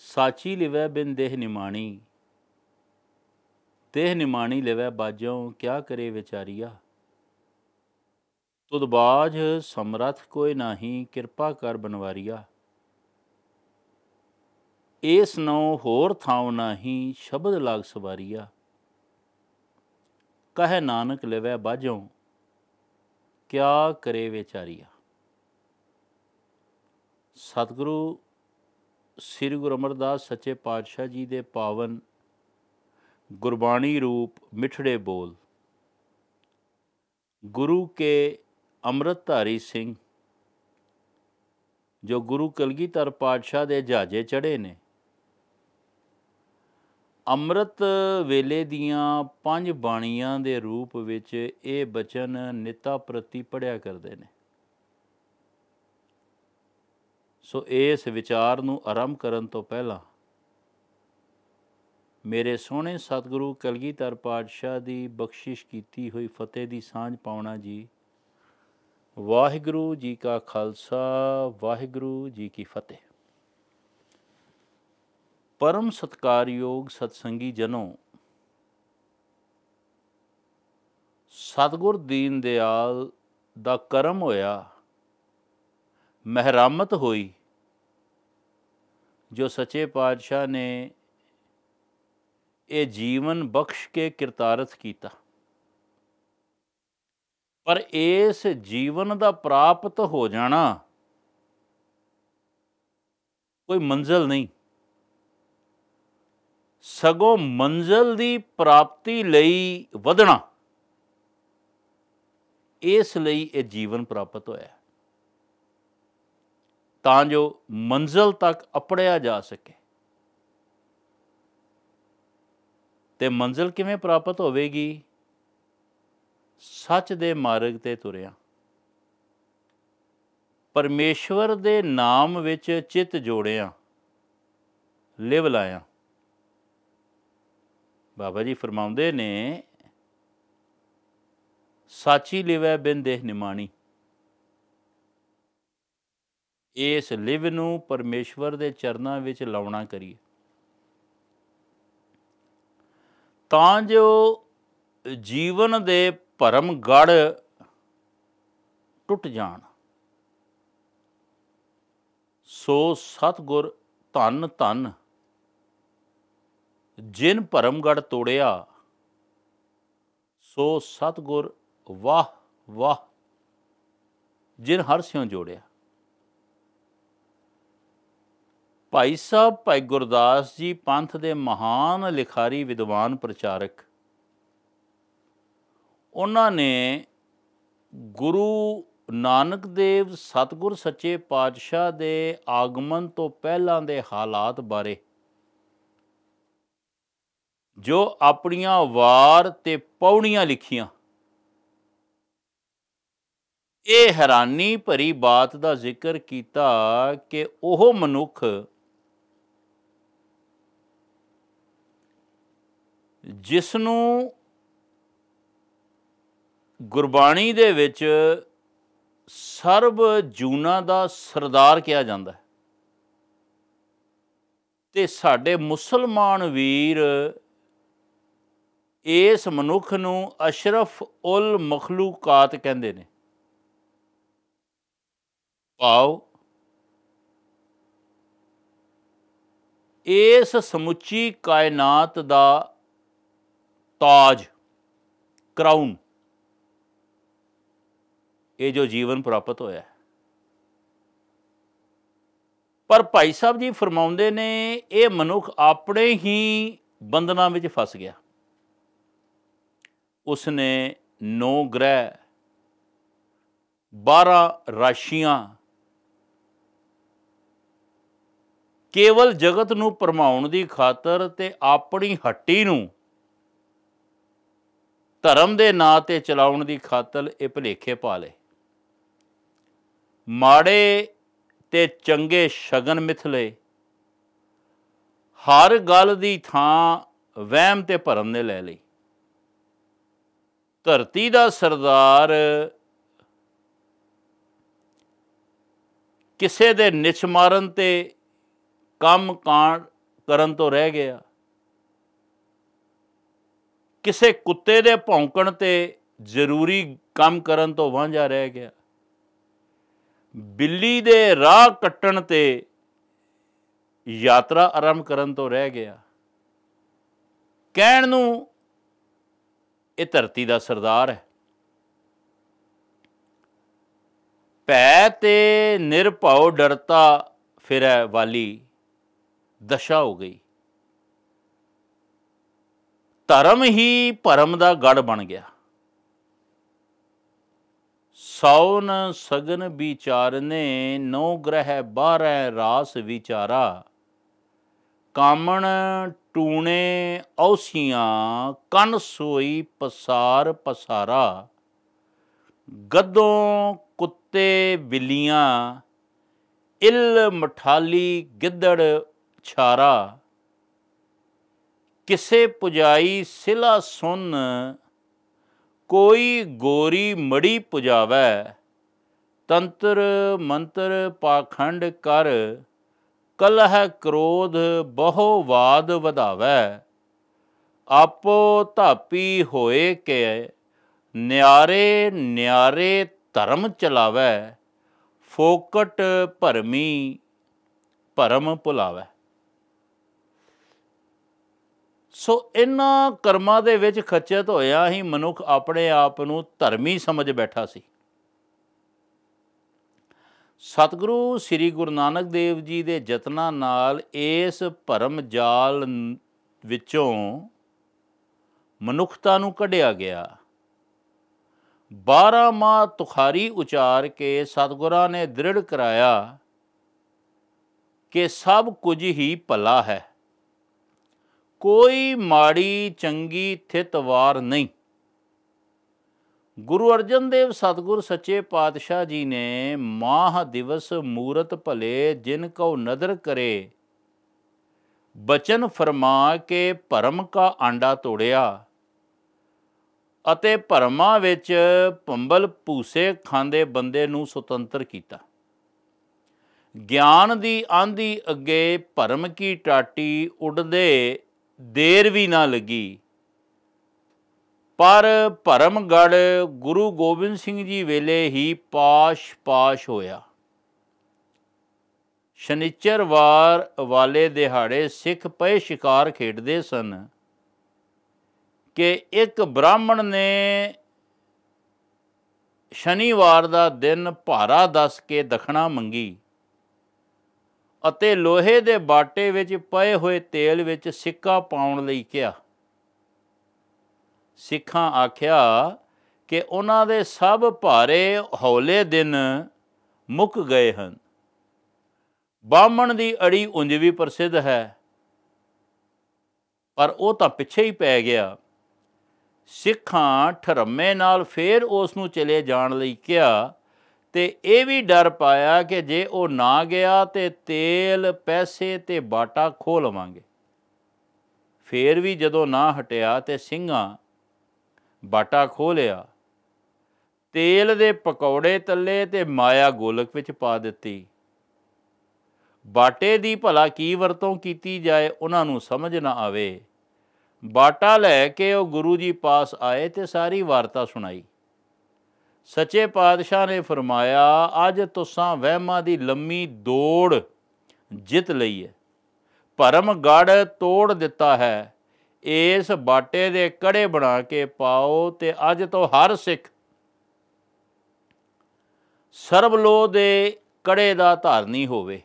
ਸਾਚੀ ਲਿਵੈ ਬਿਨ ਦੇਹ ਨਿਮਾਣੀ ਤੇਹ ਨਿਮਾਣੀ ਲਿਵੈ ਬਾਜੋਂ ਕਿਆ ਕਰੇ ਵਿਚਾਰੀਆ ਤੁਧ ਬਾਜ ਸਮਰਥ ਕੋਈ ਨਾਹੀ ਕਿਰਪਾ ਕਰ ਬਨਵਾਰੀਆ ਏਸ ਨਉ ਹੋਰ ਥਾਉ ਨਾਹੀ ਸ਼ਬਦ ਲਾਗ ਸਵਾਰੀਆ ਕਹੇ ਨਾਨਕ ਲਿਵੈ ਬਾਜੋਂ ਕਿਆ ਕਰੇ ਵਿਚਾਰੀਆ ਸਤਿਗੁਰੂ ਸ੍ਰੀ ਗੁਰੂ ਅਮਰਦਾਸ ਸੱਚੇ ਪਾਤਸ਼ਾਹ ਜੀ ਦੇ ਪਾਵਨ ਗੁਰਬਾਣੀ ਰੂਪ ਮਿੱਠੜੇ ਬੋਲ ਗੁਰੂ ਕੇ ਅੰਮ੍ਰਿਤਧਾਰੀ ਸਿੰਘ ਜੋ ਗੁਰੂ ਕਲਗੀਧਰ ਪਾਤਸ਼ਾਹ ਦੇ ਜਾਜੇ ਚੜੇ ਨੇ ਅੰਮ੍ਰਿਤ ਵੇਲੇ ਦੀਆਂ ਪੰਜ ਬਾਣੀਆਂ ਦੇ ਰੂਪ ਵਿੱਚ ਇਹ ਬਚਨ ਨਿਤਾ ਪ੍ਰਤੀ ਪੜਿਆ ਕਰਦੇ ਨੇ ਸੋ ਇਸ ਵਿਚਾਰ ਨੂੰ ਆਰੰਭ ਕਰਨ ਤੋਂ ਪਹਿਲਾਂ ਮੇਰੇ ਸੋਹਣੇ ਸਤਿਗੁਰੂ ਕਲਗੀਧਰ ਪਾਤਸ਼ਾਹ ਦੀ ਬਖਸ਼ਿਸ਼ ਕੀਤੀ ਹੋਈ ਫਤਿਹ ਦੀ ਸਾਂਝ ਪਾਉਣਾ ਜੀ ਵਾਹਿਗੁਰੂ ਜੀ ਕਾ ਖਾਲਸਾ ਵਾਹਿਗੁਰੂ ਜੀ ਕੀ ਫਤਿਹ ਪਰਮ ਸਤਕਾਰਯੋਗ ਸਤਸੰਗੀ ਜਨੋ ਸਤਗੁਰ ਦੀਨ ਦਿਆਲ ਦਾ ਕਰਮ ਹੋਇਆ ਮਹਿਰਾਮਤ ਹੋਈ ਜੋ ਸੱਚੇ ਪਾਤਸ਼ਾਹ ਨੇ ਇਹ ਜੀਵਨ ਬਖਸ਼ ਕੇ ਕਿਰਤਾਰਥ ਕੀਤਾ ਪਰ ਇਸ ਜੀਵਨ ਦਾ ਪ੍ਰਾਪਤ ਹੋ ਜਾਣਾ ਕੋਈ ਮੰਜ਼ਲ ਨਹੀਂ ਸਗੋਂ ਮੰਜ਼ਲ ਦੀ ਪ੍ਰਾਪਤੀ ਲਈ ਵਧਣਾ ਇਸ ਲਈ ਇਹ ਜੀਵਨ ਪ੍ਰਾਪਤ ਹੋਇਆ ਤਾਂ ਜੋ ਮੰਜ਼ਲ ਤੱਕ ਅਪੜਿਆ ਜਾ ਸਕੇ ਤੇ ਮੰਜ਼ਲ ਕਿਵੇਂ ਪ੍ਰਾਪਤ ਹੋਵੇਗੀ ਸੱਚ ਦੇ ਮਾਰਗ ਤੇ ਤੁਰਿਆ ਪਰਮੇਸ਼ਵਰ ਦੇ ਨਾਮ ਵਿੱਚ ਚਿੱਤ ਜੋੜਿਆ ਲਿਵ ਲਾਇਆ ਬਾਬਾ ਜੀ ਫਰਮਾਉਂਦੇ ਨੇ ਸਾਚੀ ਲਿਵੈ ਬਿਨ ਦੇਹ ਨਿਮਾਣੀ ਇਸ ਲਿਵ ਨੂੰ ਪਰਮੇਸ਼ਵਰ ਦੇ ਚਰਨਾਂ ਵਿੱਚ ਲਾਉਣਾ ਕਰੀਏ ਤਾਂ ਜੋ ਜੀਵਨ ਦੇ ਭਰਮ ਗੜ ਟੁੱਟ ਜਾਣ ਸੋ ਸਤਗੁਰ ਧੰਨ ਧੰਨ ਜਿਨ ਭਰਮਗੜ ਤੋੜਿਆ ਸੋ ਸਤਗੁਰ ਵਾਹ ਵਾਹ ਜਿਨ ਹਰ ਸਿਓ ਜੋੜਿਆ ਭਾਈ ਸਾਹਿਬ ਭਾਈ ਗੁਰਦਾਸ ਜੀ ਪੰਥ ਦੇ ਮਹਾਨ ਲਿਖਾਰੀ ਵਿਦਵਾਨ ਪ੍ਰਚਾਰਕ ਉਹਨਾਂ ਨੇ ਗੁਰੂ ਨਾਨਕ ਦੇਵ ਸਤਗੁਰ ਸੱਚੇ ਪਾਤਸ਼ਾਹ ਦੇ ਆਗਮਨ ਤੋਂ ਪਹਿਲਾਂ ਦੇ ਹਾਲਾਤ ਬਾਰੇ ਜੋ ਆਪਣੀਆਂ ਵਾਰ ਤੇ ਪੌਣੀਆਂ ਲਿਖੀਆਂ ਇਹ ਹੈਰਾਨੀ ਭਰੀ ਬਾਤ ਦਾ ਜ਼ਿਕਰ ਕੀਤਾ ਕਿ ਉਹ ਮਨੁੱਖ ਜਿਸ ਨੂੰ ਗੁਰਬਾਣੀ ਦੇ ਵਿੱਚ ਸਰਬ ਜੂਨਾ ਦਾ ਸਰਦਾਰ ਕਿਹਾ ਜਾਂਦਾ ਹੈ ਤੇ ਸਾਡੇ ਮੁਸਲਮਾਨ ਵੀਰ ਇਸ ਮਨੁੱਖ ਨੂੰ ਅਸ਼ਰਫ ਉਲ ਮਖਲੂਕਾਤ ਕਹਿੰਦੇ ਨੇ ਭਾਵ ਇਸ ਸਮੁੱਚੀ ਕਾਇਨਾਤ ਦਾ ਤਾਜ ਕਰਾਊਨ ਇਹ ਜੋ ਜੀਵਨ ਪ੍ਰਾਪਤ ਹੋਇਆ ਪਰ ਭਾਈ ਸਾਹਿਬ ਜੀ ਫਰਮਾਉਂਦੇ ਨੇ ਇਹ ਮਨੁੱਖ ਆਪਣੇ ਹੀ ਬੰਧਨਾਂ ਵਿੱਚ ਫਸ ਗਿਆ ਉਸਨੇ 9 ਗ੍ਰਹਿ 12 ਰਾਸ਼ੀਆਂ ਕੇਵਲ ਜਗਤ ਨੂੰ ਪਰਮਾਉਣ ਦੀ ਖਾਤਰ ਤੇ ਆਪਣੀ ਹੱਟੀ ਨੂੰ ਧਰਮ ਦੇ ਨਾਂ ਤੇ ਚਲਾਉਣ ਦੀ ਖਾਤਰ ਇਹ ਭਲੇਖੇ ਪਾ ਲੇ ਮਾੜੇ ਤੇ ਚੰਗੇ ਸ਼ਗਨ ਮਿਥਲੇ ਹਰ ਗੱਲ ਦੀ ਥਾਂ ਵਹਿਮ ਤੇ ਭਰਮ ਨੇ ਲੈ ਲਈ ਧਰਤੀ ਦਾ ਸਰਦਾਰ ਕਿਸੇ ਦੇ ਨਿਛ ਮਾਰਨ ਤੇ ਕੰਮ ਕਾਂਡ ਕਰਨ ਤੋਂ ਰਹਿ ਗਿਆ ਕਿਸੇ ਕੁੱਤੇ ਦੇ ਭੌਂਕਣ ਤੇ ਜ਼ਰੂਰੀ ਕੰਮ ਕਰਨ ਤੋਂ ਵਾਂਝਾ ਰਹਿ ਗਿਆ ਬਿੱਲੀ ਦੇ ਰਾਹ ਕੱਟਣ ਤੇ ਯਾਤਰਾ ਆਰੰਭ ਕਰਨ ਤੋਂ ਰਹਿ ਗਿਆ ਕਹਿਣ ਨੂੰ ਇਹ ਧਰਤੀ ਦਾ ਸਰਦਾਰ ਹੈ ਭੈ ਤੇ ਨਿਰਭਉ ਡਰਤਾ ਫਿਰੈ ਵਾਲੀ ਦਸ਼ਾ ਹੋ ਗਈ ਧਰਮ ਹੀ ਭਰਮ ਦਾ ਗੜ ਬਣ ਗਿਆ ਸੌਨ ਸਗਨ ਵਿਚਾਰਨੇ ਨੌ ਗ੍ਰਹਿ ਬਾਰੇ ਰਾਸ ਵਿਚਾਰਾ कामण टूणे औसिया कन सोई पसार पसारा गदों कुत्ते बिलिया इल मठाली गिदड़ छारा किसे पुजाई सिला सुन कोई गोरी मड़ी पुजावै तंत्र मंत्र पाखंड कर ਕਲਹ ਕ੍ਰੋਧ ਬਹੁ ਵਾਦ ਵਧਾਵੈ ਆਪੋ ਧਾਪੀ ਹੋਏ ਕੇ ਨਿਆਰੇ ਨਿਆਰੇ ਧਰਮ ਚਲਾਵੈ ਫੋਕਟ ਭਰਮੀ ਭਰਮ ਭੁਲਾਵੈ ਸੋ ਇਹਨਾਂ ਕਰਮਾਂ ਦੇ ਵਿੱਚ ਖਚਤ ਹੋਇਆ ਹੀ ਮਨੁੱਖ ਆਪਣੇ ਆਪ ਨੂੰ ਧਰਮੀ ਸਮਝ ਬੈਠਾ ਸੀ ਸਤਿਗੁਰੂ ਸ੍ਰੀ ਗੁਰੂ ਨਾਨਕ ਦੇਵ ਜੀ ਦੇ ਯਤਨਾਂ ਨਾਲ ਇਸ ਭਰਮ ਜਾਲ ਵਿੱਚੋਂ ਮਨੁੱਖਤਾ ਨੂੰ ਕੱਢਿਆ ਗਿਆ 12 ਮਾ ਤੁਖਾਰੀ ਉਚਾਰ ਕੇ ਸਤਿਗੁਰਾਂ ਨੇ ਦ੍ਰਿੜ ਕਰਾਇਆ ਕਿ ਸਭ ਕੁਝ ਹੀ ਭਲਾ ਹੈ ਕੋਈ ਮਾੜੀ ਚੰਗੀ ਥਿਤਵਾਰ ਨਹੀਂ ਗੁਰੂ ਅਰਜਨ ਦੇਵ ਸਤਗੁਰ ਸੱਚੇ ਪਾਤਸ਼ਾਹ ਜੀ ਨੇ ਮਾਹ ਦਿਵਸ ਮੂਰਤ ਭਲੇ ਜਿਨ ਕਉ ਨਦਰ ਕਰੇ ਬਚਨ ਫਰਮਾ ਕੇ ਭਰਮ ਕਾ ਆਂਡਾ ਤੋੜਿਆ ਅਤੇ ਭਰਮਾਂ ਵਿੱਚ ਪੰਬਲ ਭੂਸੇ ਖਾਂਦੇ ਬੰਦੇ ਨੂੰ ਸੁਤੰਤਰ ਕੀਤਾ ਗਿਆਨ ਦੀ ਆਂਧੀ ਅੱਗੇ ਭਰਮ ਕੀ ਟਾਟੀ ਉੱਡਦੇ ਦੇਰ ਵੀ ਨਾ ਲੱਗੀ ਪਰ ਭਰਮਗੜ ਗੁਰੂ ਗੋਬਿੰਦ ਸਿੰਘ ਜੀ ਵੇਲੇ ਹੀ ਪਾਸ਼ ਪਾਸ਼ ਹੋਇਆ ਸ਼ਨੀਚਰਵਾਰ ਵਾਲੇ ਦਿਹਾੜੇ ਸਿੱਖ ਪਏ ਸ਼ਿਕਾਰ ਖੇਡਦੇ ਸਨ ਕਿ ਇੱਕ ਬ੍ਰਾਹਮਣ ਨੇ ਸ਼ਨੀਵਾਰ ਦਾ ਦਿਨ ਭਾਰਾ ਦੱਸ ਕੇ ਦਖਣਾ ਮੰਗੀ ਅਤੇ ਲੋਹੇ ਦੇ ਬਾਟੇ ਵਿੱਚ ਪਏ ਹੋਏ ਤੇਲ ਵਿੱਚ ਸਿੱਕਾ ਪਾਉਣ ਲਈ ਕਿਹਾ ਸਿੱਖਾਂ ਆਖਿਆ ਕਿ ਉਹਨਾਂ ਦੇ ਸਭ ਭਾਰੇ ਹੌਲੇ ਦਿਨ ਮੁੱਕ ਗਏ ਹਨ ਬਾਹਮਣ ਦੀ ਅੜੀ ਉਂਝ ਵੀ ਪ੍ਰਸਿੱਧ ਹੈ ਪਰ ਉਹ ਤਾਂ ਪਿੱਛੇ ਹੀ ਪੈ ਗਿਆ ਸਿੱਖਾਂ ਠਰਮੇ ਨਾਲ ਫੇਰ ਉਸ ਨੂੰ ਚਲੇ ਜਾਣ ਲਈ ਕਿਹਾ ਤੇ ਇਹ ਵੀ ਡਰ ਪਾਇਆ ਕਿ ਜੇ ਉਹ ਨਾ ਗਿਆ ਤੇ ਤੇਲ ਪੈਸੇ ਤੇ ਬਾਟਾ ਖੋ ਲਵਾਂਗੇ ਫੇਰ ਵੀ ਜਦੋਂ ਨਾ ਹਟਿਆ ਤੇ ਸਿੰਘਾਂ ਬਾਟਾ ਖੋ ਲਿਆ ਤੇਲ ਦੇ ਪਕੌੜੇ ਤੱਲੇ ਤੇ ਮਾਇਆ ਗੋਲਕ ਵਿੱਚ ਪਾ ਦਿੱਤੀ ਬਾਟੇ ਦੀ ਭਲਾ ਕੀ ਵਰਤੋਂ ਕੀਤੀ ਜਾਏ ਉਹਨਾਂ ਨੂੰ ਸਮਝ ਨਾ ਆਵੇ ਬਾਟਾ ਲੈ ਕੇ ਉਹ ਗੁਰੂ ਜੀ ਪਾਸ ਆਏ ਤੇ ਸਾਰੀ ਵਾਰਤਾ ਸੁਣਾਈ ਸੱਚੇ ਪਾਤਸ਼ਾਹ ਨੇ ਫਰਮਾਇਆ ਅੱਜ ਤੁਸਾਂ ਵਹਿਮਾਂ ਦੀ ਲੰਮੀ ਦੌੜ ਜਿੱਤ ਲਈ ਹੈ ਭਰਮ ਗੜ ਤੋੜ ਦਿੱਤਾ ਹੈ ਇਸ ਬਾਟੇ ਦੇ ਕੜੇ ਬਣਾ ਕੇ ਪਾਓ ਤੇ ਅੱਜ ਤੋਂ ਹਰ ਸਿੱਖ ਸਰਬ ਲੋ ਦੇ ਕੜੇ ਦਾ ਧਾਰਨੀ ਹੋਵੇ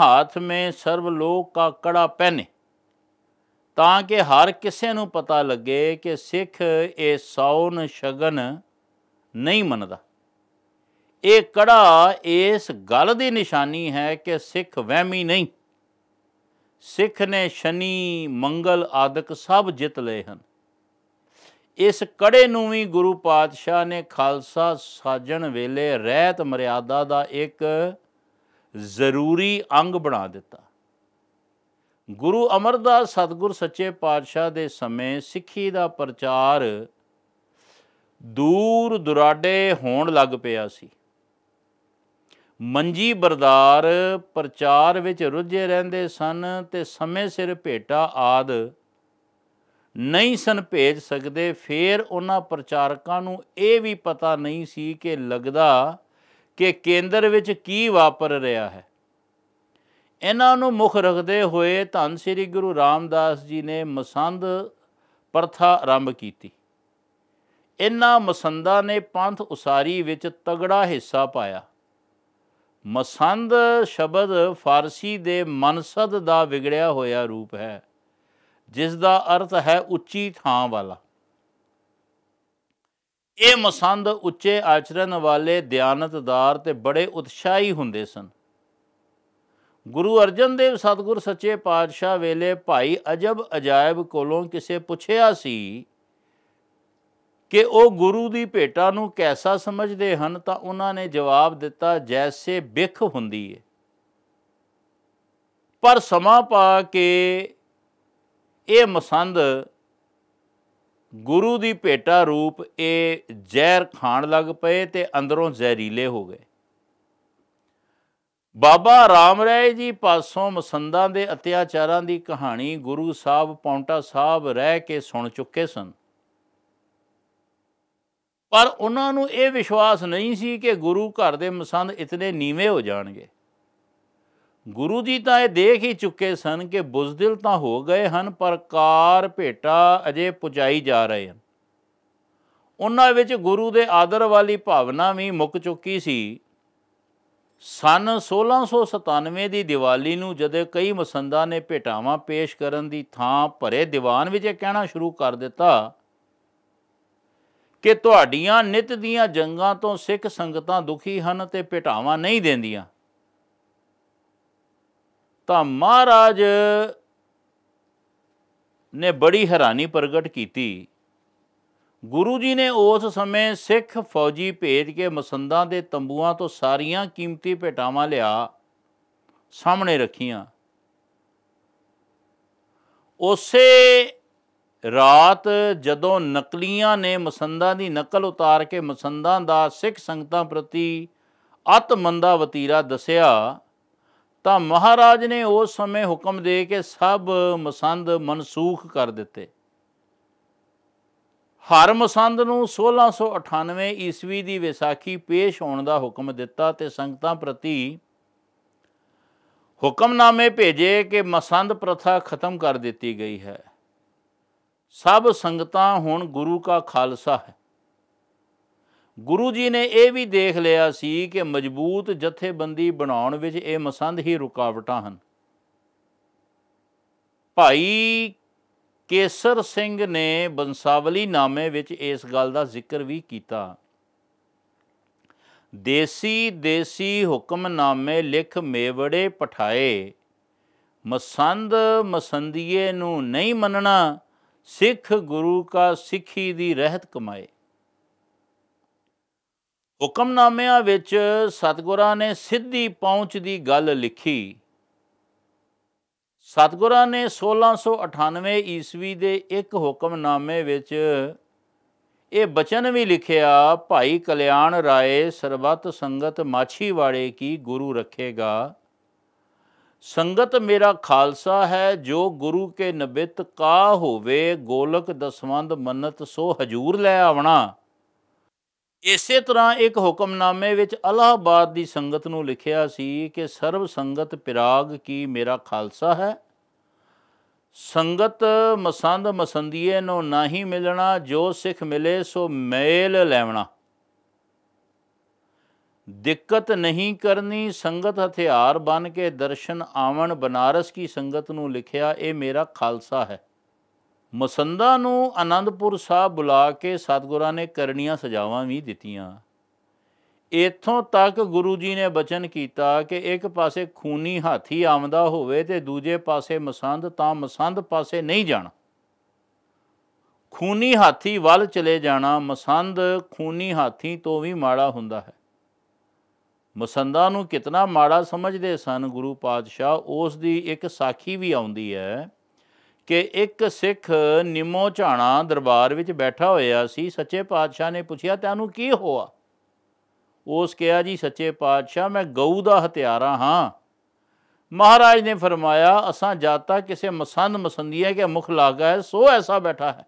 ਹੱਥ ਮੇ ਸਰਬ ਲੋ ਕਾ ਕੜਾ ਪਹਿਨੇ ਤਾਂ ਕਿ ਹਰ ਕਿਸੇ ਨੂੰ ਪਤਾ ਲੱਗੇ ਕਿ ਸਿੱਖ ਇਹ ਸੌਨ ਸ਼ਗਨ ਨਹੀਂ ਮੰਨਦਾ ਇਹ ਕੜਾ ਇਸ ਗੱਲ ਦੀ ਨਿਸ਼ਾਨੀ ਹੈ ਕਿ ਸਿੱਖ ਵਹਿਮੀ ਨਹੀਂ ਸਿੱਖ ਨੇ ਸ਼ਨੀ ਮੰਗਲ ਆਦਿਕ ਸਭ ਜਿੱਤ ਲਏ ਹਨ ਇਸ ਕੜੇ ਨੂੰ ਵੀ ਗੁਰੂ ਪਾਤਸ਼ਾਹ ਨੇ ਖਾਲਸਾ ਸਾਜਣ ਵੇਲੇ ਰਹਿਤ ਮਰਿਆਦਾ ਦਾ ਇੱਕ ਜ਼ਰੂਰੀ ਅੰਗ ਬਣਾ ਦਿੱਤਾ ਗੁਰੂ ਅਮਰਦਾਸ ਸਤਗੁਰ ਸੱਚੇ ਪਾਤਸ਼ਾਹ ਦੇ ਸਮੇਂ ਸਿੱਖੀ ਦਾ ਪ੍ਰਚਾਰ ਦੂਰ ਦੁਰਾਡੇ ਹੋਣ ਲੱਗ ਪਿਆ ਸੀ ਮੰਜੀ ਬਰਦਾਰ ਪ੍ਰਚਾਰ ਵਿੱਚ ਰੁੱਝੇ ਰਹਿੰਦੇ ਸਨ ਤੇ ਸਮੇਂ ਸਿਰ ਭੇਟਾ ਆਦ ਨਹੀਂ ਸਨ ਭੇਜ ਸਕਦੇ ਫੇਰ ਉਹਨਾਂ ਪ੍ਰਚਾਰਕਾਂ ਨੂੰ ਇਹ ਵੀ ਪਤਾ ਨਹੀਂ ਸੀ ਕਿ ਲੱਗਦਾ ਕਿ ਕੇਂਦਰ ਵਿੱਚ ਕੀ ਵਾਪਰ ਰਿਹਾ ਹੈ ਇਹਨਾਂ ਨੂੰ ਮੁੱਖ ਰੱਖਦੇ ਹੋਏ ਧੰਨ ਸ੍ਰੀ ਗੁਰੂ ਰਾਮਦਾਸ ਜੀ ਨੇ ਮਸੰਦ ਪ੍ਰਥਾ ਆਰੰਭ ਕੀਤੀ ਇਹਨਾਂ ਮਸੰਦਾਂ ਨੇ ਪੰਥ ਉਸਾਰੀ ਵਿੱਚ ਤਗੜਾ ਹਿੱਸਾ ਪਾਇਆ ਮਸੰਦ ਸ਼ਬਦ ਫਾਰਸੀ ਦੇ ਮਨਸਦ ਦਾ ਵਿਗੜਿਆ ਹੋਇਆ ਰੂਪ ਹੈ ਜਿਸ ਦਾ ਅਰਥ ਹੈ ਉੱਚੀ ਥਾਂ ਵਾਲਾ ਇਹ ਮਸੰਦ ਉੱਚੇ ਆਚਰਣ ਵਾਲੇ ਧਿਆਨਤਦਾਰ ਤੇ ਬੜੇ ਉਤਸ਼ਾਹੀ ਹੁੰਦੇ ਸਨ ਗੁਰੂ ਅਰਜਨ ਦੇਵ ਸਤਗੁਰ ਸੱਚੇ ਪਾਤਸ਼ਾਹ ਵੇਲੇ ਭਾਈ ਅਜਬ ਅਜਾਇਬ ਕੋਲੋਂ ਕਿਸੇ ਪੁੱਛਿਆ ਸੀ ਕਿ ਉਹ ਗੁਰੂ ਦੀ ਭੇਟਾ ਨੂੰ ਕੈਸਾ ਸਮਝਦੇ ਹਨ ਤਾਂ ਉਹਨਾਂ ਨੇ ਜਵਾਬ ਦਿੱਤਾ ਜੈਸੇ ਬਿਖ ਹੁੰਦੀ ਹੈ ਪਰ ਸਮਾਂ ਪਾ ਕੇ ਇਹ ਮਸੰਦ ਗੁਰੂ ਦੀ ਭੇਟਾ ਰੂਪ ਇਹ ਜ਼ਹਿਰ ਖਾਣ ਲੱਗ ਪਏ ਤੇ ਅੰਦਰੋਂ ਜ਼ਹਿਰੀਲੇ ਹੋ ਗਏ ਬਾਬਾ ਰਾਮ ਰਾਏ ਜੀ ਪਾਸੋਂ ਮਸੰਦਾਂ ਦੇ ਅਤਿਆਚਾਰਾਂ ਦੀ ਕਹਾਣੀ ਗੁਰੂ ਸਾਹਿਬ ਪੌਂਟਾ ਸਾਹਿਬ ਰਹਿ ਕੇ ਸੁਣ ਚੁੱਕੇ ਸਨ ਪਰ ਉਹਨਾਂ ਨੂੰ ਇਹ ਵਿਸ਼ਵਾਸ ਨਹੀਂ ਸੀ ਕਿ ਗੁਰੂ ਘਰ ਦੇ ਮਸੰਦ ਇਤਨੇ ਨੀਵੇਂ ਹੋ ਜਾਣਗੇ ਗੁਰੂ ਜੀ ਤਾਂ ਇਹ ਦੇਖ ਹੀ ਚੁੱਕੇ ਸਨ ਕਿ ਬੁਜ਼ਦਿਲ ਤਾਂ ਹੋ ਗਏ ਹਨ ਪਰ ਕਾਰ ਭੇਟਾ ਅਜੇ ਪੁਜਾਈ ਜਾ ਰਹੇ ਹਨ ਉਹਨਾਂ ਵਿੱਚ ਗੁਰੂ ਦੇ ਆਦਰ ਵਾਲੀ ਭਾਵਨਾ ਵੀ ਮੁੱਕ ਚੁੱਕੀ ਸੀ ਸਨ 1697 ਦੀ ਦੀਵਾਲੀ ਨੂੰ ਜਦੋਂ ਕਈ ਮਸੰਦਾਂ ਨੇ ਭੇਟਾਵਾਂ ਪੇਸ਼ ਕਰਨ ਦੀ ਥਾਂ ਭਰੇ ਦੀਵਾਨ ਵਿੱਚ ਇਹ ਕਹਿਣਾ ਸ਼ੁਰੂ ਕਰ ਦਿੱਤਾ ਕਿ ਤੁਹਾਡੀਆਂ ਨਿਤ ਦੀਆਂ ਜੰਗਾਂ ਤੋਂ ਸਿੱਖ ਸੰਗਤਾਂ ਦੁਖੀ ਹਨ ਤੇ ਭੇਟਾਵਾਂ ਨਹੀਂ ਦਿੰਦੀਆਂ ਤਾਂ ਮਹਾਰਾਜ ਨੇ ਬੜੀ ਹੈਰਾਨੀ ਪ੍ਰਗਟ ਕੀਤੀ ਗੁਰੂ ਜੀ ਨੇ ਉਸ ਸਮੇਂ ਸਿੱਖ ਫੌਜੀ ਭੇਜ ਕੇ ਮਸੰਦਾਂ ਦੇ ਤੰਬੂਆਂ ਤੋਂ ਸਾਰੀਆਂ ਕੀਮਤੀ ਭੇਟਾਵਾਂ ਲਿਆ ਸਾਹਮਣੇ ਰੱਖੀਆਂ ਉਸੇ ਰਾਤ ਜਦੋਂ ਨਕਲੀਆਂ ਨੇ ਮਸੰਦਾਂ ਦੀ ਨਕਲ ਉਤਾਰ ਕੇ ਮਸੰਦਾਂ ਦਾ ਸਿੱਖ ਸੰਗਤਾਂ ਪ੍ਰਤੀ ਅਤਮੰਦਾ ਵਤੀਰਾ ਦੱਸਿਆ ਤਾਂ ਮਹਾਰਾਜ ਨੇ ਉਸ ਸਮੇਂ ਹੁਕਮ ਦੇ ਕੇ ਸਭ ਮਸੰਦ ਮਨਸੂਖ ਕਰ ਦਿੱਤੇ ਹਰ ਮਸੰਦ ਨੂੰ 1698 ਈਸਵੀ ਦੀ ਵਿਸਾਖੀ ਪੇਸ਼ ਹੋਣ ਦਾ ਹੁਕਮ ਦਿੱਤਾ ਤੇ ਸੰਗਤਾਂ ਪ੍ਰਤੀ ਹੁਕਮਨਾਮੇ ਭੇਜੇ ਕਿ ਮਸੰਦ ਪ੍ਰਥਾ ਖਤਮ ਕਰ ਦਿੱਤੀ ਗਈ ਹੈ ਸਭ ਸੰਗਤਾਂ ਹੁਣ ਗੁਰੂ ਕਾ ਖਾਲਸਾ ਹੈ ਗੁਰੂ ਜੀ ਨੇ ਇਹ ਵੀ ਦੇਖ ਲਿਆ ਸੀ ਕਿ ਮਜ਼ਬੂਤ ਜਥੇਬੰਦੀ ਬਣਾਉਣ ਵਿੱਚ ਇਹ ਮਸੰਦ ਹੀ ਰੁਕਾਵਟਾਂ ਹਨ ਭਾਈ ਕੇਸਰ ਸਿੰਘ ਨੇ ਬੰਸਾਵਲੀ ਨਾਮੇ ਵਿੱਚ ਇਸ ਗੱਲ ਦਾ ਜ਼ਿਕਰ ਵੀ ਕੀਤਾ ਦੇਸੀ ਦੇਸੀ ਹੁਕਮ ਨਾਮੇ ਲਿਖ ਮੇਵੜੇ ਪਠਾਏ ਮਸੰਦ ਮਸੰਦੀਏ ਨੂੰ ਨਹੀਂ ਮੰਨਣਾ ਸਿੱਖ ਗੁਰੂ ਕਾ ਸਿੱਖੀ ਦੀ ਰਹਿਤ ਕਮਾਏ ਹੁਕਮਨਾਮਿਆਂ ਵਿੱਚ ਸਤਗੁਰਾਂ ਨੇ ਸਿੱਧੀ ਪਹੁੰਚ ਦੀ ਗੱਲ ਲਿਖੀ ਸਤਗੁਰਾਂ ਨੇ 1698 ਈਸਵੀ ਦੇ ਇੱਕ ਹੁਕਮਨਾਮੇ ਵਿੱਚ ਇਹ ਬਚਨ ਵੀ ਲਿਖਿਆ ਭਾਈ ਕਲਿਆਣ ਰਾਏ ਸਰਬੱਤ ਸੰਗਤ ਮਾਛੀਵਾੜੇ ਕੀ ਗੁਰੂ ਰੱਖੇਗਾ ਸੰਗਤ ਮੇਰਾ ਖਾਲਸਾ ਹੈ ਜੋ ਗੁਰੂ ਕੇ ਨਬਿਤ ਕਾ ਹੋਵੇ ਗੋਲਕ ਦਸਵੰਦ ਮੰਨਤ ਸੋ ਹਜੂਰ ਲੈ ਆਵਣਾ ਇਸੇ ਤਰ੍ਹਾਂ ਇੱਕ ਹੁਕਮਨਾਮੇ ਵਿੱਚ ਅਲਾਹਾਬਾਦ ਦੀ ਸੰਗਤ ਨੂੰ ਲਿਖਿਆ ਸੀ ਕਿ ਸਰਬ ਸੰਗਤ ਪਿਰਾਗ ਕੀ ਮੇਰਾ ਖਾਲਸਾ ਹੈ ਸੰਗਤ ਮਸੰਦ ਮਸੰਦੀਏ ਨੂੰ ਨਾਹੀ ਮਿਲਣਾ ਜੋ ਸਿੱਖ ਮਿਲੇ ਸੋ ਮੇਲ ਲੈਵਣਾ ਦਿੱਕਤ ਨਹੀਂ ਕਰਨੀ ਸੰਗਤ ਹਥਿਆਰ ਬਣ ਕੇ ਦਰਸ਼ਨ ਆਵਣ ਬਨਾਰਸ ਕੀ ਸੰਗਤ ਨੂੰ ਲਿਖਿਆ ਇਹ ਮੇਰਾ ਖਾਲਸਾ ਹੈ ਮਸੰਦਾ ਨੂੰ ਆਨੰਦਪੁਰ ਸਾਹਿਬ ਬੁਲਾ ਕੇ ਸਤਗੁਰਾਂ ਨੇ ਕਰਨੀਆਂ ਸਜਾਵਾਂ ਵੀ ਦਿੱਤੀਆਂ ਇਥੋਂ ਤੱਕ ਗੁਰੂ ਜੀ ਨੇ ਬਚਨ ਕੀਤਾ ਕਿ ਇੱਕ ਪਾਸੇ ਖੂਨੀ ਹਾਥੀ ਆਮਦਾ ਹੋਵੇ ਤੇ ਦੂਜੇ ਪਾਸੇ ਮਸੰਦ ਤਾਂ ਮਸੰਦ ਪਾਸੇ ਨਹੀਂ ਜਾਣਾ ਖੂਨੀ ਹਾਥੀ ਵੱਲ ਚਲੇ ਜਾਣਾ ਮਸੰਦ ਖੂਨੀ ਹਾਥੀ ਤੋਂ ਵੀ ਮਾੜਾ ਹੁੰਦਾ ਹੈ ਮਸੰਦਾ ਨੂੰ ਕਿਤਨਾ ਮਾੜਾ ਸਮਝਦੇ ਸਨ ਗੁਰੂ ਪਾਤਸ਼ਾਹ ਉਸ ਦੀ ਇੱਕ ਸਾਖੀ ਵੀ ਆਉਂਦੀ ਹੈ ਕਿ ਇੱਕ ਸਿੱਖ ਨਿਮੋ ਝਾਣਾ ਦਰਬਾਰ ਵਿੱਚ ਬੈਠਾ ਹੋਇਆ ਸੀ ਸੱਚੇ ਪਾਤਸ਼ਾਹ ਨੇ ਪੁੱਛਿਆ ਤੈਨੂੰ ਕੀ ਹੋਆ ਉਸ ਕਿਹਾ ਜੀ ਸੱਚੇ ਪਾਤਸ਼ਾਹ ਮੈਂ ਗਊ ਦਾ ਹਤਿਆਰਾ ਹਾਂ ਮਹਾਰਾਜ ਨੇ ਫਰਮਾਇਆ ਅਸਾਂ ਜਾਤਾ ਕਿਸੇ ਮਸੰਦ ਮਸੰਦੀਏ ਕੇ ਮੁਖ ਲਾਗਾ ਹੈ ਸੋ ਐਸਾ ਬੈਠਾ ਹੈ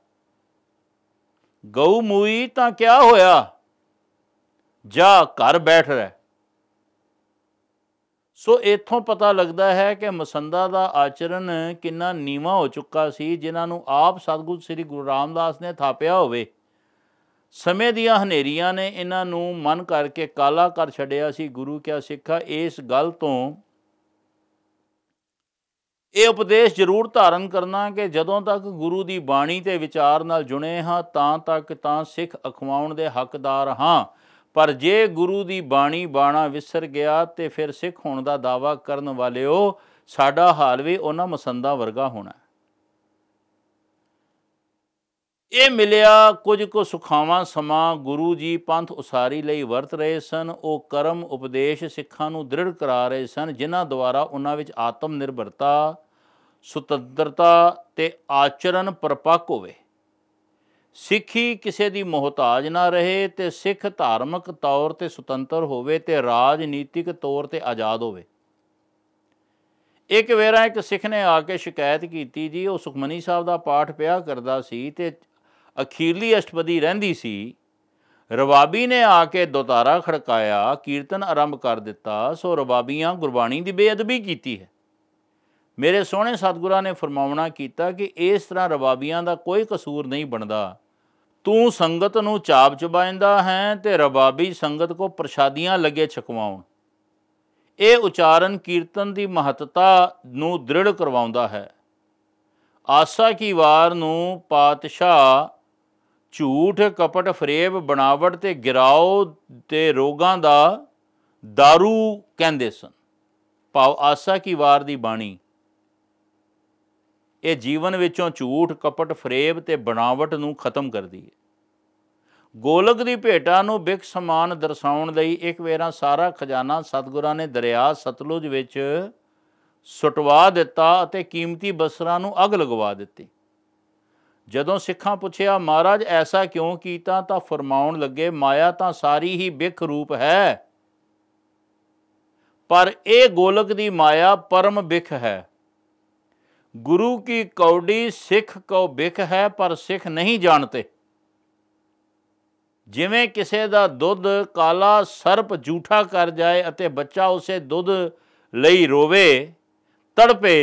ਗਊ ਮੂਈ ਤਾਂ ਕਿਆ ਹੋਇਆ ਜਾ ਘਰ ਬੈਠ ਰਹਿ ਸੋ ਇਥੋਂ ਪਤਾ ਲੱਗਦਾ ਹੈ ਕਿ ਮਸੰਦਾ ਦਾ ਆਚਰਣ ਕਿੰਨਾ ਨੀਵਾ ਹੋ ਚੁੱਕਾ ਸੀ ਜਿਨ੍ਹਾਂ ਨੂੰ ਆਪ ਸਤਗੁਰੂ ਸ੍ਰੀ ਗੁਰੂ ਰਾਮਦਾਸ ਨੇ ਥਾਪਿਆ ਹੋਵੇ ਸਮੇਂ ਦੀਆਂ ਹਨੇਰੀਆਂ ਨੇ ਇਹਨਾਂ ਨੂੰ ਮਨ ਕਰਕੇ ਕਾਲਾ ਕਰ ਛੱਡਿਆ ਸੀ ਗੁਰੂ ਕਿਆ ਸਿੱਖਾ ਇਸ ਗੱਲ ਤੋਂ ਇਹ ਉਪਦੇਸ਼ ਜ਼ਰੂਰ ਧਾਰਨ ਕਰਨਾ ਕਿ ਜਦੋਂ ਤੱਕ ਗੁਰੂ ਦੀ ਬਾਣੀ ਤੇ ਵਿਚਾਰ ਨਾਲ ਜੁੜੇ ਹਾਂ ਤਾਂ ਤੱਕ ਤਾਂ ਸਿੱਖ ਅਖਵਾਉਣ ਦੇ ਹੱਕਦਾਰ ਹਾਂ ਪਰ ਜੇ ਗੁਰੂ ਦੀ ਬਾਣੀ ਬਾਣਾ ਵਿਸਰ ਗਿਆ ਤੇ ਫਿਰ ਸਿੱਖ ਹੋਣ ਦਾ ਦਾਵਾ ਕਰਨ ਵਾਲਿਓ ਸਾਡਾ ਹਾਲ ਵੀ ਉਹਨਾਂ ਮਸੰਦਾ ਵਰਗਾ ਹੋਣਾ ਇਹ ਮਿਲਿਆ ਕੁਝ ਕੋ ਸੁਖਾਵਾਂ ਸਮਾਂ ਗੁਰੂ ਜੀ ਪੰਥ ਉਸਾਰੀ ਲਈ ਵਰਤ ਰਹੇ ਸਨ ਉਹ ਕਰਮ ਉਪਦੇਸ਼ ਸਿੱਖਾਂ ਨੂੰ ਦ੍ਰਿੜ ਕਰਾ ਰਹੇ ਸਨ ਜਿਨ੍ਹਾਂ ਦੁਆਰਾ ਉਹਨਾਂ ਵਿੱਚ ਆਤਮ ਨਿਰਭਰਤਾ ਸੁਤੰਤਰਤਾ ਤੇ ਆਚਰਨ ਪਰਪੱਕ ਹੋਵੇ ਸਿੱਖੀ ਕਿਸੇ ਦੀ ਮਹਤਾਜ ਨਾ ਰਹੇ ਤੇ ਸਿੱਖ ਧਾਰਮਿਕ ਤੌਰ ਤੇ ਸੁਤੰਤਰ ਹੋਵੇ ਤੇ ਰਾਜਨੀਤਿਕ ਤੌਰ ਤੇ ਆਜ਼ਾਦ ਹੋਵੇ ਇੱਕ ਵੇਰਾ ਇੱਕ ਸਿੱਖ ਨੇ ਆ ਕੇ ਸ਼ਿਕਾਇਤ ਕੀਤੀ ਜੀ ਉਹ ਸੁਖਮਨੀ ਸਾਹਿਬ ਦਾ ਪਾਠ ਪਿਆ ਕਰਦਾ ਸੀ ਤੇ ਅਖੀਰਲੀ ਅਸ਼ਟਪਦੀ ਰਹਿੰਦੀ ਸੀ ਰਵਾਬੀ ਨੇ ਆ ਕੇ ਦੁਤਾਰਾ ਖੜਕਾਇਆ ਕੀਰਤਨ ਆਰੰਭ ਕਰ ਦਿੱਤਾ ਸੋ ਰਵਾਬੀਆਂ ਗੁਰਬਾਣੀ ਦੀ ਬੇਅਦਬੀ ਕੀਤੀ ਹੈ ਮੇਰੇ ਸੋਹਣੇ ਸਤਿਗੁਰਾਂ ਨੇ ਫਰਮਾਉਣਾ ਕੀਤਾ ਕਿ ਇਸ ਤਰ੍ਹਾਂ ਰਵਾਬੀਆਂ ਦਾ ਕੋਈ ਕਸੂਰ ਨਹੀਂ ਬਣਦਾ ਤੂੰ ਸੰਗਤ ਨੂੰ ਚਾਪ ਚਬਾਇਂਦਾ ਹੈ ਤੇ ਰਬਾਬੀ ਸੰਗਤ ਕੋ ਪ੍ਰਸ਼ਾਦੀਆਂ ਲੱਗੇ ਛਕਵਾਉਣ ਇਹ ਉਚਾਰਨ ਕੀਰਤਨ ਦੀ ਮਹੱਤਤਾ ਨੂੰ ਦ੍ਰਿੜ ਕਰਵਾਉਂਦਾ ਹੈ ਆਸਾ ਕੀ ਵਾਰ ਨੂੰ ਪਾਤਸ਼ਾਹ ਝੂਠ ਕਪਟ ਫਰੇਬ ਬਣਾਵਟ ਤੇ ਗਿਰਾਉ ਤੇ ਰੋਗਾਂ ਦਾ दारू ਕਹਿੰਦੇ ਸਨ ਪਾਉ ਆਸਾ ਕੀ ਵਾਰ ਦੀ ਬਾਣੀ ਇਹ ਜੀਵਨ ਵਿੱਚੋਂ ਝੂਠ ਕਪਟ ਫਰੇਬ ਤੇ ਬਣਾਵਟ ਨੂੰ ਖਤਮ ਕਰਦੀ ਹੈ ਗੋਲਕ ਦੀ ਭੇਟਾ ਨੂੰ ਬਿਕ ਸਮਾਨ ਦਰਸਾਉਣ ਲਈ ਇੱਕ ਵੇਰਾ ਸਾਰਾ ਖਜ਼ਾਨਾ ਸਤਗੁਰਾਂ ਨੇ ਦਰਿਆ ਸਤਲੁਜ ਵਿੱਚ ਸੁਟਵਾ ਦਿੱਤਾ ਅਤੇ ਕੀਮਤੀ ਬਸਰਾਂ ਨੂੰ ਅਗ ਲਗਵਾ ਦਿੱਤੀ ਜਦੋਂ ਸਿੱਖਾਂ ਪੁੱਛਿਆ ਮਹਾਰਾਜ ਐਸਾ ਕਿਉਂ ਕੀਤਾ ਤਾਂ ਫਰਮਾਉਣ ਲੱਗੇ ਮਾਇਆ ਤਾਂ ਸਾਰੀ ਹੀ ਬਿਖ ਰੂਪ ਹੈ ਪਰ ਇਹ ਗੋਲਕ ਦੀ ਮਾਇਆ ਪਰਮ ਬਿਖ ਹੈ ਗੁਰੂ ਕੀ ਕੌਡੀ ਸਿੱਖ ਕੋ ਬਿਖ ਹੈ ਪਰ ਸਿੱਖ ਨਹੀਂ ਜਾਣਤੇ ਜਿਵੇਂ ਕਿਸੇ ਦਾ ਦੁੱਧ ਕਾਲਾ ਸਰਪ ਝੂਠਾ ਕਰ ਜਾਏ ਅਤੇ ਬੱਚਾ ਉਸੇ ਦੁੱਧ ਲਈ ਰੋਵੇ ਤੜਪੇ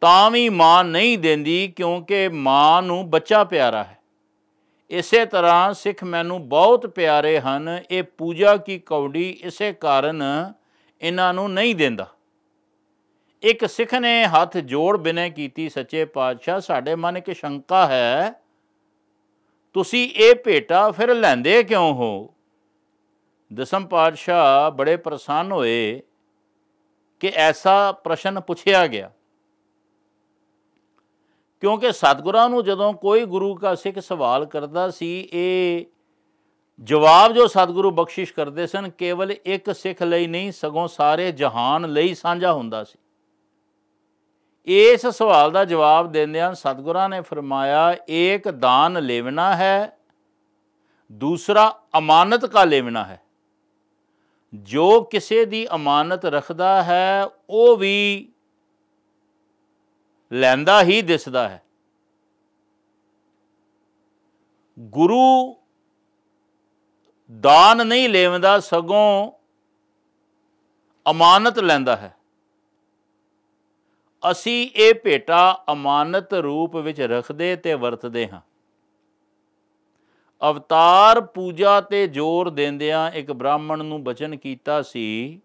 ਤਾਂ ਵੀ ਮਾਂ ਨਹੀਂ ਦਿੰਦੀ ਕਿਉਂਕਿ ਮਾਂ ਨੂੰ ਬੱਚਾ ਪਿਆਰਾ ਹੈ ਇਸੇ ਤਰ੍ਹਾਂ ਸਿੱਖ ਮੈਨੂੰ ਬਹੁਤ ਪਿਆਰੇ ਹਨ ਇਹ ਪੂਜਾ ਕੀ ਕੌਡੀ ਇਸੇ ਕਾਰਨ ਇਹਨਾਂ ਨੂੰ ਨਹੀਂ ਦਿੰਦਾ ਇੱਕ ਸਿੱਖ ਨੇ ਹੱਥ ਜੋੜ ਬਿਨੇ ਕੀਤੀ ਸੱਚੇ ਪਾਤਸ਼ਾਹ ਸਾਡੇ ਮਨ ਕਿ ਸ਼ੰਕਾ ਹੈ ਤੁਸੀਂ ਇਹ ਭੇਟਾ ਫਿਰ ਲੈਂਦੇ ਕਿਉਂ ਹੋ ਦਸਮ ਪਾਤਸ਼ਾਹ ਬੜੇ ਪ੍ਰਸੰਨ ਹੋਏ ਕਿ ਐਸਾ ਪ੍ਰਸ਼ਨ ਪੁੱਛਿਆ ਗਿਆ ਕਿਉਂਕਿ ਸਤਿਗੁਰਾਂ ਨੂੰ ਜਦੋਂ ਕੋਈ ਗੁਰੂ ਦਾ ਸਿੱਖ ਸਵਾਲ ਕਰਦਾ ਸੀ ਇਹ ਜਵਾਬ ਜੋ ਸਤਿਗੁਰੂ ਬਖਸ਼ਿਸ਼ ਕਰਦੇ ਸਨ ਕੇਵਲ ਇੱਕ ਸਿੱਖ ਲਈ ਨਹੀਂ ਸਗੋਂ ਸਾਰੇ ਜਹਾਨ ਲਈ ਸਾਂਝਾ ਹੁੰਦਾ ਸੀ ਇਸ ਸਵਾਲ ਦਾ ਜਵਾਬ ਦਿੰਦਿਆਂ ਸਤਿਗੁਰਾਂ ਨੇ ਫਰਮਾਇਆ ਇੱਕ ਦਾਨ ਲੈਣਾ ਹੈ ਦੂਸਰਾ ਅਮਾਨਤ ਕਾ ਲੈਣਾ ਹੈ ਜੋ ਕਿਸੇ ਦੀ ਅਮਾਨਤ ਰੱਖਦਾ ਹੈ ਉਹ ਵੀ ਲੈਂਦਾ ਹੀ ਦਿਸਦਾ ਹੈ ਗੁਰੂ ਦਾਨ ਨਹੀਂ ਲੈਂਦਾ ਸਗੋਂ ਅਮਾਨਤ ਲੈਂਦਾ ਹੈ ਅਸੀਂ ਇਹ ਭੇਟਾ ਅਮਾਨਤ ਰੂਪ ਵਿੱਚ ਰੱਖਦੇ ਤੇ ਵਰਤਦੇ ਹਾਂ ਅਵਤਾਰ ਪੂਜਾ ਤੇ ਜ਼ੋਰ ਦਿੰਦਿਆਂ ਇੱਕ ਬ੍ਰਾਹਮਣ ਨੂੰ ਬਚਨ ਕੀਤਾ ਸੀ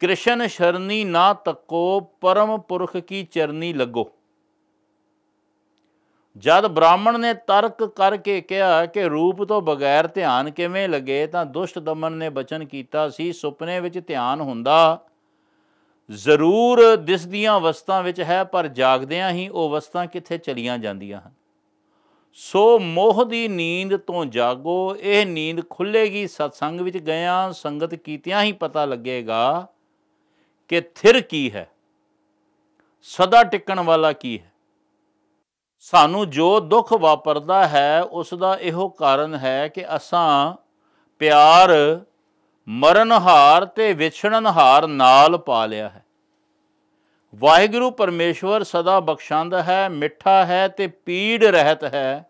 ਕ੍ਰਿਸ਼ਨ ਸ਼ਰਨੀ ਨਾ ਤੱਕੋ ਪਰਮ ਪੁਰਖ ਕੀ ਚਰਨੀ ਲੱਗੋ ਜਦ ਬ੍ਰਾਹਮਣ ਨੇ ਤਰਕ ਕਰਕੇ ਕਿਹਾ ਕਿ ਰੂਪ ਤੋਂ ਬਗੈਰ ਧਿਆਨ ਕਿਵੇਂ ਲਗੇ ਤਾਂ ਦੁਸ਼ਟ ਦਮਨ ਨੇ ਬਚਨ ਕੀਤਾ ਸੀ ਸੁਪਨੇ ਵਿੱਚ ਧਿਆਨ ਹੁੰਦਾ ਜ਼ਰੂਰ ਦਿਸਦੀਆਂ ਵਸਤਾਂ ਵਿੱਚ ਹੈ ਪਰ ਜਾਗਦਿਆਂ ਹੀ ਉਹ ਵਸਤਾਂ ਕਿੱਥੇ ਚਲੀਆਂ ਜਾਂਦੀਆਂ ਹਨ ਸੋ ਮੋਹ ਦੀ ਨੀਂਦ ਤੋਂ ਜਾਗੋ ਇਹ ਨੀਂਦ ਖੁੱਲੇਗੀ ਸਤਸੰਗ ਵਿੱਚ ਗਿਆ ਸੰਗਤ ਕੀਤਿਆਂ ਹੀ ਪਤਾ ਲੱਗੇਗਾ ਕਿ ਥਿਰ ਕੀ ਹੈ ਸਦਾ ਟਿਕਣ ਵਾਲਾ ਕੀ ਹੈ ਸਾਨੂੰ ਜੋ ਦੁੱਖ ਵਾਪਰਦਾ ਹੈ ਉਸ ਦਾ ਇਹੋ ਕਾਰਨ ਹੈ ਕਿ ਅਸਾਂ ਪਿਆਰ ਮਰਨਹਾਰ ਤੇ ਵਿਛੜਨਹਾਰ ਨਾਲ ਪਾ ਲਿਆ ਹੈ ਵਾਹਿਗੁਰੂ ਪਰਮੇਸ਼ਵਰ ਸਦਾ ਬਖਸ਼ੰਦ ਹੈ ਮਿੱਠਾ ਹੈ ਤੇ ਪੀੜ ਰਹਿਤ ਹੈ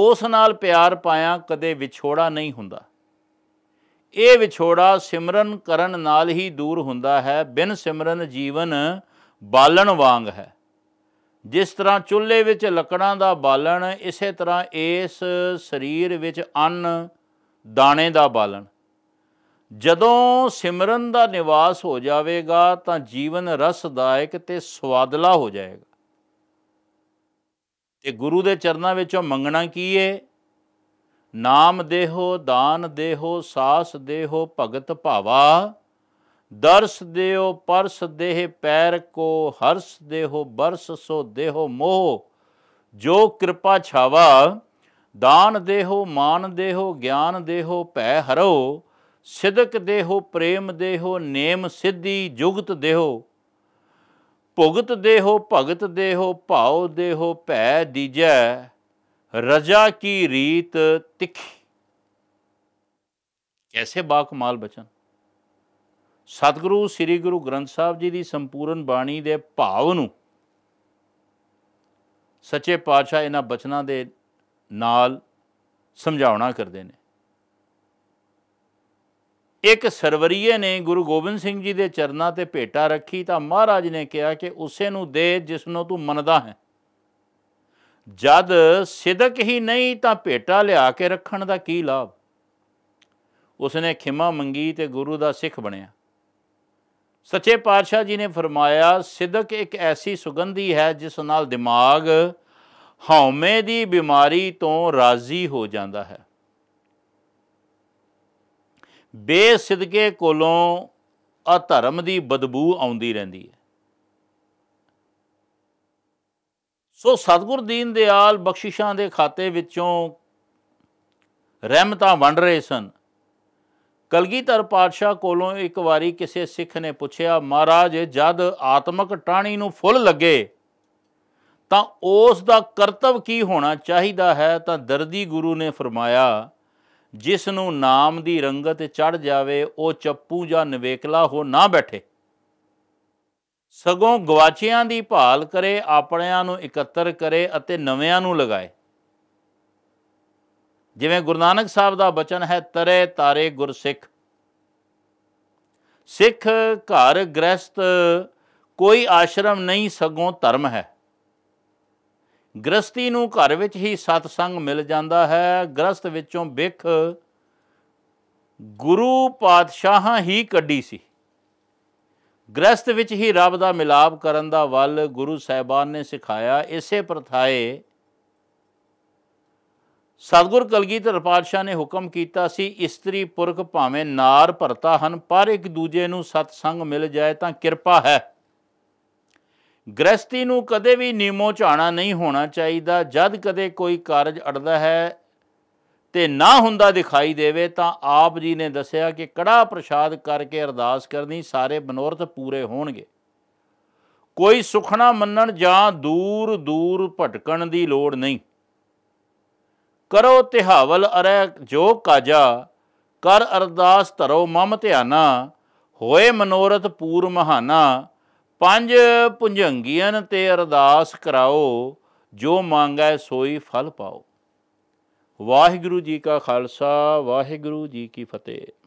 ਉਸ ਨਾਲ ਪਿਆਰ ਪਾਇਆ ਕਦੇ ਵਿਛੋੜਾ ਨਹੀਂ ਹੁੰਦਾ ਇਹ ਵਿਛੋੜਾ ਸਿਮਰਨ ਕਰਨ ਨਾਲ ਹੀ ਦੂਰ ਹੁੰਦਾ ਹੈ ਬਿਨ ਸਿਮਰਨ ਜੀਵਨ ਬਾਲਣ ਵਾਂਗ ਹੈ ਜਿਸ ਤਰ੍ਹਾਂ ਚੁੱਲ੍ਹੇ ਵਿੱਚ ਲੱਕੜਾਂ ਦਾ ਬਾਲਣ ਇਸੇ ਤਰ੍ਹਾਂ ਇਸ ਸਰੀਰ ਵਿੱਚ ਅੰਨ ਦਾਣੇ ਦਾ ਬਾਲਣ ਜਦੋਂ ਸਿਮਰਨ ਦਾ ਨਿਵਾਸ ਹੋ ਜਾਵੇਗਾ ਤਾਂ ਜੀਵਨ ਰਸਦਾਇਕ ਤੇ ਸਵਾਦਲਾ ਹੋ ਜਾਏਗਾ ਤੇ ਗੁਰੂ ਦੇ ਚਰਨਾਂ ਵਿੱਚੋਂ ਮੰਗਣਾ ਕੀ ਏ ਨਾਮ ਦੇਹੋ ਦਾਨ ਦੇਹੋ ਸਾਸ ਦੇਹੋ ਭਗਤ ਭਾਵਾ ਦਰਸ ਦੇਹੋ ਪਰਸ ਦੇਹ ਪੈਰ ਕੋ ਹਰਸ ਦੇਹੋ ਬਰਸ ਸੋ ਦੇਹੋ ਮੋਹ ਜੋ ਕਿਰਪਾ ਛਾਵਾ ਦਾਨ ਦੇਹੋ ਮਾਨ ਦੇਹੋ ਗਿਆਨ ਦੇਹੋ ਭੈ ਹਰੋ ਸਿਦਕ ਦੇਹੋ ਪ੍ਰੇਮ ਦੇਹੋ ਨੇਮ ਸਿੱਧੀ ਜੁਗਤ ਦੇਹੋ ਭੁਗਤ ਦੇਹੋ ਭਗਤ ਦੇਹੋ ਭਾਉ ਦੇਹੋ ਭੈ ਦੀਜੈ ਰਜਾ ਕੀ ਰੀਤ ਤਿੱਖੀ ਕੈਸੇ ਕਮਾਲ ਬਚਨ ਸਤਿਗੁਰੂ ਸ੍ਰੀ ਗੁਰੂ ਗ੍ਰੰਥ ਸਾਹਿਬ ਜੀ ਦੀ ਸੰਪੂਰਨ ਬਾਣੀ ਦੇ ਭਾਵ ਨੂੰ ਸੱਚੇ ਪਾਤਸ਼ਾਹ ਇਹਨਾਂ ਬਚਨਾਂ ਦੇ ਨਾਲ ਸਮਝਾਉਣਾ ਕਰਦੇ ਨੇ ਇੱਕ ਸਰਵਰੀਏ ਨੇ ਗੁਰੂ ਗੋਬਿੰਦ ਸਿੰਘ ਜੀ ਦੇ ਚਰਨਾਂ ਤੇ ਭੇਟਾ ਰੱਖੀ ਤਾਂ ਮਹਾਰਾਜ ਨੇ ਕਿਹਾ ਕਿ ਉਸੇ ਨੂੰ ਦੇ ਜਿਸ ਨੂੰ ਤੂੰ ਮੰਨਦਾ ਹੈ ਜਦ ਸਿਦਕ ਹੀ ਨਹੀਂ ਤਾਂ ਭੇਟਾ ਲਿਆ ਕੇ ਰੱਖਣ ਦਾ ਕੀ ਲਾਭ ਉਸਨੇ ਖਿਮਾ ਮੰਗੀ ਤੇ ਗੁਰੂ ਦਾ ਸਿੱਖ ਬਣਿਆ ਸੱਚੇ ਪਾਤਸ਼ਾਹ ਜੀ ਨੇ ਫਰਮਾਇਆ ਸਿਦਕ ਇੱਕ ਐਸੀ ਸੁਗੰਧੀ ਹੈ ਜਿਸ ਨਾਲ ਦਿਮਾਗ ਹਉਮੈ ਦੀ ਬਿਮਾਰੀ ਤੋਂ ਰਾਜ਼ੀ ਹੋ ਜਾਂਦਾ ਹੈ ਬੇਸਿੱਧਕੇ ਕੋਲੋਂ ਅਧਰਮ ਦੀ ਬਦਬੂ ਆਉਂਦੀ ਰਹਿੰਦੀ ਹੈ ਸੋ ਸਤਗੁਰ ਦੀਨ ਦਿਆਲ ਬਖਸ਼ਿਸ਼ਾਂ ਦੇ ਖਾਤੇ ਵਿੱਚੋਂ ਰਹਿਮਤਾਂ ਵੰਡ ਰਹੇ ਸਨ ਕਲਗੀਧਰ ਪਾਤਸ਼ਾਹ ਕੋਲੋਂ ਇੱਕ ਵਾਰੀ ਕਿਸੇ ਸਿੱਖ ਨੇ ਪੁੱਛਿਆ ਮਹਾਰਾਜ ਜਦ ਆਤਮਕ ਟਾਣੀ ਨੂੰ ਫੁੱਲ ਲੱਗੇ ਤਾਂ ਉਸ ਦਾ ਕਰਤਵ ਕੀ ਹੋਣਾ ਚਾਹੀਦਾ ਹੈ ਤਾਂ ਦਰਦੀ ਗੁਰੂ ਨੇ ਫਰਮਾਇਆ ਜਿਸ ਨੂੰ ਨਾਮ ਦੀ ਰੰਗਤ ਚੜ ਜਾਵੇ ਉਹ ਚੱਪੂ ਜਾਂ ਨਵੇਕਲਾ ਹੋ ਨਾ ਬੈਠੇ ਸਗੋਂ ਗਵਾਚਿਆਂ ਦੀ ਭਾਲ ਕਰੇ ਆਪਣਿਆਂ ਨੂੰ ਇਕੱਤਰ ਕਰੇ ਅਤੇ ਨਵਿਆਂ ਨੂੰ ਲਗਾਏ ਜਿਵੇਂ ਗੁਰੂ ਨਾਨਕ ਸਾਹਿਬ ਦਾ ਬਚਨ ਹੈ ਤਰੇ ਤਾਰੇ ਗੁਰਸਿੱਖ ਸਿੱਖ ਘਰ ਗ੍ਰਸਤ ਕੋਈ ਆਸ਼ਰਮ ਨਹੀਂ ਸਗੋਂ ਧਰਮ ਹੈ ਗ੍ਰਸਤੀ ਨੂੰ ਘਰ ਵਿੱਚ ਹੀ ਸਤਸੰਗ ਮਿਲ ਜਾਂਦਾ ਹੈ ਗ੍ਰਸਤ ਵਿੱਚੋਂ ਵਿਖ ਗੁਰੂ ਪਾਤਸ਼ਾਹਾਂ ਹੀ ਕੱਢੀ ਸੀ ਗ੍ਰਸਤ ਵਿੱਚ ਹੀ ਰੱਬ ਦਾ ਮਿਲਾਪ ਕਰਨ ਦਾ ਵੱਲ ਗੁਰੂ ਸਾਹਿਬਾਨ ਨੇ ਸਿਖਾਇਆ ਇਸੇ ਪ੍ਰਥਾਏ ਸਤਗੁਰ ਕਲਗੀਧਰ ਪਾਤਸ਼ਾਹ ਨੇ ਹੁਕਮ ਕੀਤਾ ਸੀ ਇਸਤਰੀ ਪੁਰਖ ਭਾਵੇਂ ਨਾਰ ਭਰਤਾ ਹਨ ਪਰ ਇੱਕ ਦੂਜੇ ਨੂੰ ਸਤਸੰਗ ਮਿਲ ਜਾਏ ਤਾਂ ਕਿਰਪਾ ਹੈ ਗ੍ਰਸਤੀ ਨੂੰ ਕਦੇ ਵੀ ਨਿਮੋ ਝਾਣਾ ਨਹੀਂ ਹੋਣਾ ਚਾਹੀਦਾ ਜਦ ਕਦੇ ਕੋਈ ਕਾਰਜ ਅੜਦਾ ਹੈ ਤੇ ਨਾ ਹੁੰਦਾ ਦਿਖਾਈ ਦੇਵੇ ਤਾਂ ਆਪ ਜੀ ਨੇ ਦੱਸਿਆ ਕਿ ਕੜਾ ਪ੍ਰਸ਼ਾਦ ਕਰਕੇ ਅਰਦਾਸ ਕਰਨੀ ਸਾਰੇ ਬਨੋਰਥ ਪੂਰੇ ਹੋਣਗੇ ਕੋਈ ਸੁਖਣਾ ਮੰਨਣ ਜਾਂ ਦੂਰ ਦੂਰ ਭਟਕਣ ਦੀ ਲੋੜ ਨਹੀਂ ਕਰੋ ਤਿਹਾਵਲ ਅਰੇ ਜੋ ਕਾਜਾ ਕਰ ਅਰਦਾਸ ਧਰੋ ਮਮ ਧਿਆਨਾ ਹੋਏ ਮਨੋਰਥ ਪੂਰ ਮਹਾਨਾ ਪੰਜ ਪੁੰਝੰਗੀਆਂ ਤੇ ਅਰਦਾਸ ਕਰਾਓ ਜੋ ਮੰਗੈ ਸੋਈ ਫਲ ਪਾਓ ਵਾਹਿਗੁਰੂ ਜੀ ਕਾ ਖਾਲਸਾ ਵਾਹਿਗੁਰੂ ਜੀ ਕੀ ਫਤਿਹ